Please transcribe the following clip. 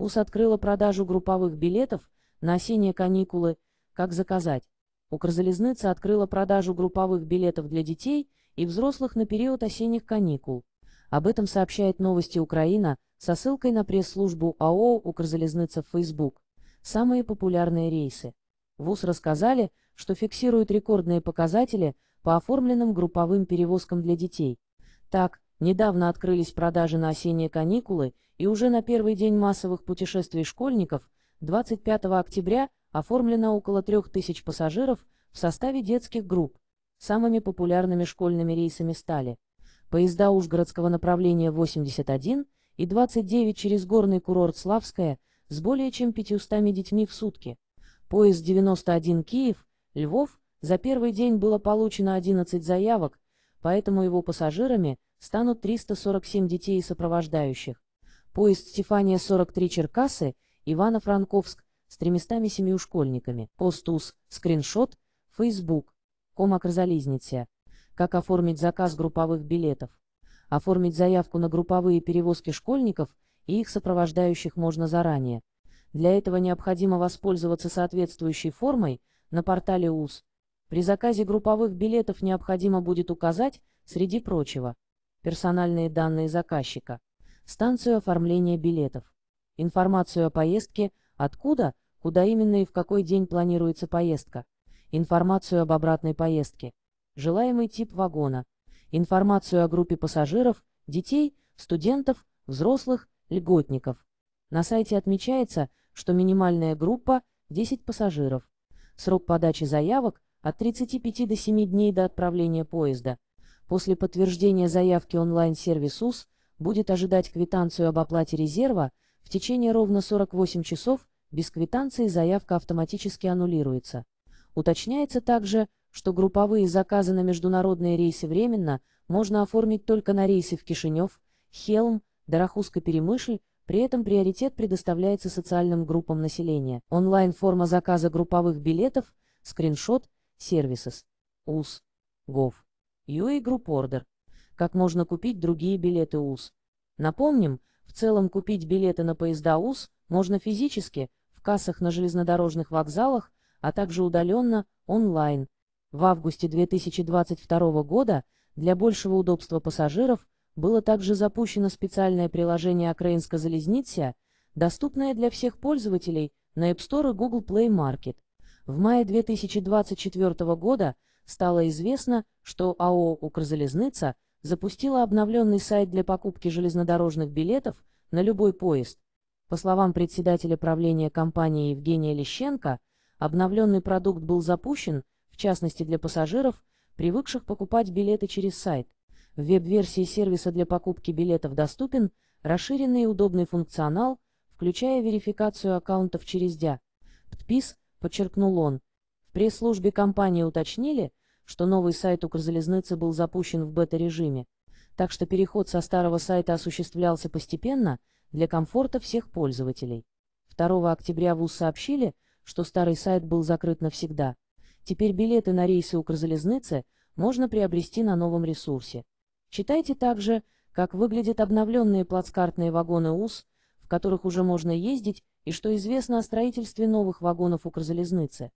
УС открыла продажу групповых билетов на осенние каникулы «Как заказать». Укрзалезница открыла продажу групповых билетов для детей и взрослых на период осенних каникул. Об этом сообщает новости Украина со ссылкой на пресс-службу АО «Укрзалезница» в Facebook. Самые популярные рейсы. ВУЗ рассказали, что фиксируют рекордные показатели по оформленным групповым перевозкам для детей. Так, недавно открылись продажи на осенние каникулы и уже на первый день массовых путешествий школьников, 25 октября, оформлено около 3000 пассажиров в составе детских групп. Самыми популярными школьными рейсами стали поезда Ужгородского направления 81 и 29 через горный курорт Славская с более чем 500 детьми в сутки. Поезд 91 Киев, Львов, за первый день было получено 11 заявок, поэтому его пассажирами станут 347 детей и сопровождающих. Поезд Стефания 43 Черкасы, Ивано-Франковск с 307 школьниками. Постус, скриншот, Facebook. Комак разолизница. Как оформить заказ групповых билетов. Оформить заявку на групповые перевозки школьников и их сопровождающих можно заранее. Для этого необходимо воспользоваться соответствующей формой на портале УЗ. При заказе групповых билетов необходимо будет указать, среди прочего, персональные данные заказчика станцию оформления билетов, информацию о поездке, откуда, куда именно и в какой день планируется поездка, информацию об обратной поездке, желаемый тип вагона, информацию о группе пассажиров, детей, студентов, взрослых, льготников. На сайте отмечается, что минимальная группа – 10 пассажиров. Срок подачи заявок – от 35 до 7 дней до отправления поезда. После подтверждения заявки онлайн-сервис УС будет ожидать квитанцию об оплате резерва в течение ровно 48 часов, без квитанции заявка автоматически аннулируется. Уточняется также, что групповые заказы на международные рейсы временно можно оформить только на рейсы в Кишинев, Хелм, Дорохуско-Перемышль, при этом приоритет предоставляется социальным группам населения. Онлайн-форма заказа групповых билетов, скриншот, сервисес, УС, ГОВ, ЮИ Групп Ордер. Как можно купить другие билеты УС? Напомним, в целом купить билеты на поезда УЗ можно физически, в кассах на железнодорожных вокзалах, а также удаленно, онлайн. В августе 2022 года для большего удобства пассажиров было также запущено специальное приложение «Украинска залезница», доступное для всех пользователей на App Store и Google Play Market. В мае 2024 года стало известно, что АО «Укрзалезница» запустила обновленный сайт для покупки железнодорожных билетов на любой поезд. По словам председателя правления компании Евгения Лещенко, обновленный продукт был запущен, в частности для пассажиров, привыкших покупать билеты через сайт. В веб-версии сервиса для покупки билетов доступен расширенный и удобный функционал, включая верификацию аккаунтов через DIA. А ПТПИС, подчеркнул он. В пресс-службе компании уточнили, что новый сайт Укрзалезницы был запущен в бета-режиме, так что переход со старого сайта осуществлялся постепенно для комфорта всех пользователей. 2 октября ВУЗ сообщили, что старый сайт был закрыт навсегда. Теперь билеты на рейсы Укрзалезницы можно приобрести на новом ресурсе. Читайте также, как выглядят обновленные плацкартные вагоны УЗ, в которых уже можно ездить, и что известно о строительстве новых вагонов Укрзалезницы.